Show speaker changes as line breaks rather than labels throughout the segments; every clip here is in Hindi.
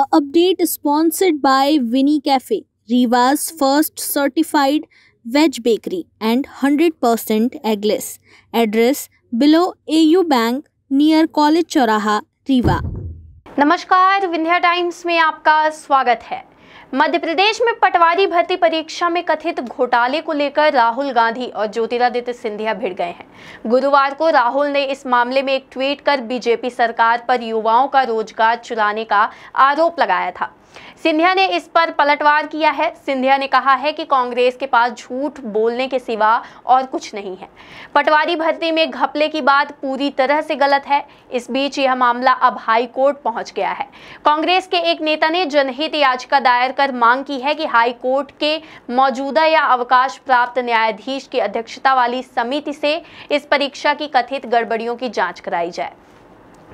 Update sponsored by Vini cafe Riwaj first certified veg bakery and hundred percent eggless address below A U bank near college चौराहा रीवा नमस्कार विंध्या
टाइम्स में आपका स्वागत है मध्य प्रदेश में पटवारी भर्ती परीक्षा में कथित घोटाले को लेकर राहुल गांधी और ज्योतिरादित्य सिंधिया भिड़ गए हैं गुरुवार को राहुल ने इस मामले में एक ट्वीट कर बीजेपी सरकार पर युवाओं का रोजगार चुराने का आरोप लगाया था सिंधिया ने इस पर पलटवार किया है सिंधिया ने कहा है कि कांग्रेस के पास झूठ बोलने के सिवा और कुछ नहीं है पटवारी भर्ती में घपले की बात पूरी तरह से गलत है इस बीच यह मामला अब हाई कोर्ट पहुंच गया है कांग्रेस के एक नेता ने जनहित याचिका दायर कर मांग की है कि हाई कोर्ट के मौजूदा या अवकाश प्राप्त न्यायाधीश की अध्यक्षता वाली समिति से इस परीक्षा की कथित गड़बड़ियों की जाँच कराई जाए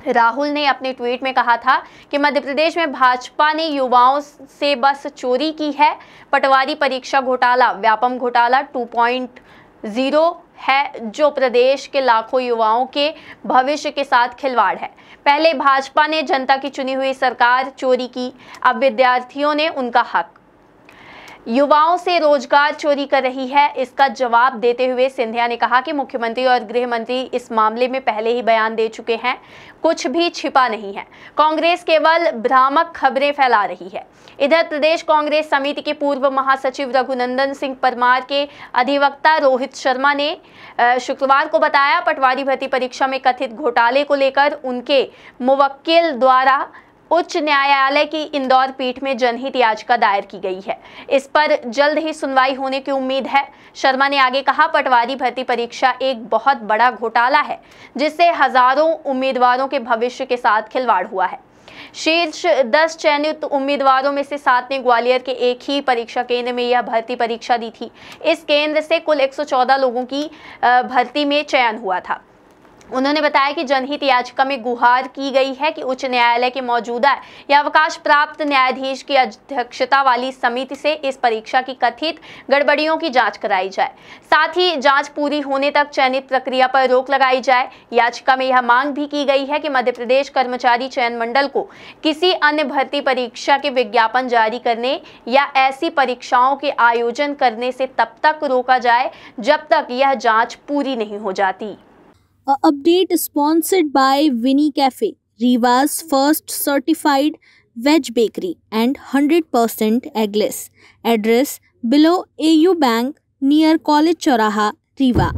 राहुल ने अपने ट्वीट में कहा था कि मध्य प्रदेश में भाजपा ने युवाओं से बस चोरी की है पटवारी परीक्षा घोटाला व्यापम घोटाला 2.0 है जो प्रदेश के लाखों युवाओं के भविष्य के साथ खिलवाड़ है पहले भाजपा ने जनता की चुनी हुई सरकार चोरी की अब विद्यार्थियों ने उनका हक युवाओं से रोजगार चोरी कर रही है इसका जवाब देते हुए सिंधिया ने कहा कि मुख्यमंत्री और गृह मंत्री इस मामले में पहले ही बयान दे चुके हैं कुछ भी छिपा नहीं है कांग्रेस केवल भ्रामक खबरें फैला रही है इधर प्रदेश कांग्रेस समिति के पूर्व महासचिव रघुनंदन सिंह परमार के अधिवक्ता रोहित शर्मा ने शुक्रवार को बताया पटवारी भर्ती परीक्षा में कथित घोटाले को लेकर उनके मुवक्किल द्वारा उच्च न्यायालय की इंदौर पीठ में जनहित याचिका दायर की गई है इस पर जल्द ही सुनवाई होने की उम्मीद है शर्मा ने आगे कहा पटवारी भर्ती परीक्षा एक बहुत बड़ा घोटाला है जिससे हजारों उम्मीदवारों के भविष्य के साथ खिलवाड़ हुआ है शीर्ष दस चयनित उम्मीदवारों में से सात ने ग्वालियर के एक ही परीक्षा केंद्र में यह भर्ती परीक्षा दी थी इस केंद्र से कुल 114 लोगों की भर्ती में चयन हुआ था उन्होंने बताया कि जनहित याचिका में गुहार की गई है कि उच्च न्यायालय के मौजूदा या अवकाश प्राप्त न्यायाधीश की अध्यक्षता वाली समिति से इस परीक्षा की कथित गड़बड़ियों की जांच कराई जाए साथ ही जांच पूरी होने तक चयनित प्रक्रिया पर रोक लगाई जाए याचिका में यह मांग भी की गई है कि मध्य प्रदेश कर्मचारी चयन मंडल को किसी अन्य भर्ती परीक्षा के विज्ञापन जारी करने या ऐसी परीक्षाओं के आयोजन करने से तब तक रोका जाए जब तक यह जाँच पूरी नहीं हो जाती
A update sponsored by Winnie Cafe, Riva's first certified veg bakery and 100% eggless. Address below AU Bank near College Choraha, Riva.